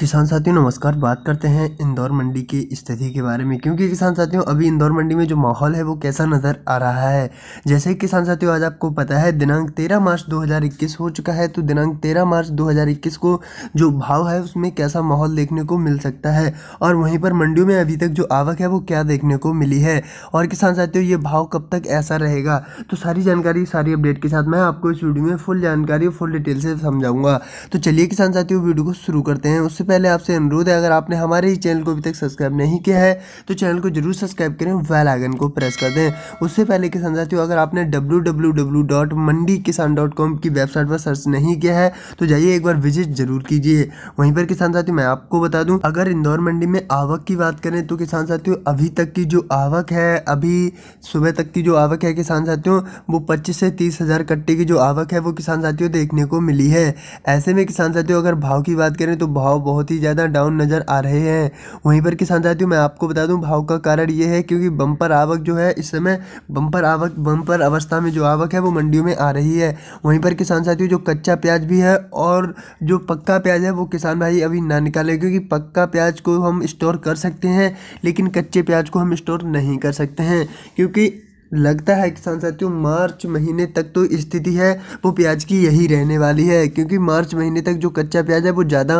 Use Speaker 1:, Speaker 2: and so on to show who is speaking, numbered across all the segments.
Speaker 1: किसान साथियों नमस्कार बात करते हैं इंदौर मंडी की स्थिति के बारे में क्योंकि किसान साथियों अभी इंदौर मंडी में जो माहौल है वो कैसा नज़र आ रहा है जैसे कि किसान साथियों आज आपको पता है दिनांक 13 मार्च 2021 हो चुका है तो दिनांक 13 मार्च 2021 को जो भाव है उसमें कैसा माहौल देखने को मिल सकता है और वहीं पर मंडियों में अभी तक जो आवक है वो क्या देखने को मिली है और किसान साथियों ये भाव कब तक ऐसा रहेगा तो सारी जानकारी सारी अपडेट के साथ मैं आपको इस वीडियो में फुल जानकारी फुल डिटेल से समझाऊँगा तो चलिए किसान साथियों वीडियो को शुरू करते हैं उससे सबसे पहले आपसे अनुरोध है अगर आपने हमारे ही चैनल को अभी तक सब्सक्राइब नहीं किया है तो चैनल को जरूर सब्सक्राइब करें वेल आइकन को प्रेस कर दें उससे पहले किसान साथियों अगर आपने डब्ल्यू की वेबसाइट पर सर्च नहीं किया है तो जाइए एक बार विजिट जरूर कीजिए वहीं पर किसान साथियों मैं आपको बता दूं अगर इंदौर मंडी में आवक की बात करें तो किसान साथियों अभी तक की जो आवक है अभी सुबह तक की जो आवक है किसान साथियों वो पच्चीस से तीस हज़ार कट्टे की जो आवक है वो किसान साथियों देखने को मिली है ऐसे में किसान साथियों अगर भाव की बात करें तो भाव बहुत बहुत ही ज़्यादा डाउन नज़र आ रहे हैं वहीं पर किसान साथियों मैं आपको बता दूं भाव का कारण ये है क्योंकि बम्पर आवक जो है इस समय बम्पर आवक बम्पर अवस्था में जो आवक है वो मंडियों में आ रही है वहीं पर किसान साथियों जो कच्चा प्याज भी है और जो पक्का प्याज है वो किसान भाई अभी ना निकाले क्योंकि पक्का प्याज को हम स्टोर कर सकते हैं लेकिन कच्चे प्याज को हम स्टोर नहीं कर सकते हैं क्योंकि लगता है किसान साथियों मार्च महीने तक तो स्थिति है वो प्याज की यही रहने वाली है क्योंकि मार्च महीने तक जो कच्चा प्याज है वो ज़्यादा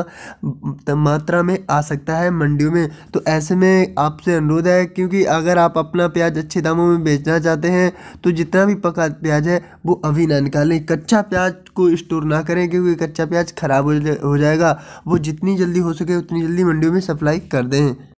Speaker 1: मात्रा में आ सकता है मंडियों में तो ऐसे में आपसे अनुरोध है क्योंकि अगर आप अपना प्याज अच्छे दामों में बेचना चाहते हैं तो जितना भी पका प्याज है वो अभी ना निकालें कच्चा प्याज को स्टोर ना करें क्योंकि कच्चा प्याज खराब हो जाएगा वो जितनी जल्दी हो सके उतनी जल्दी मंडियों में सप्लाई कर दें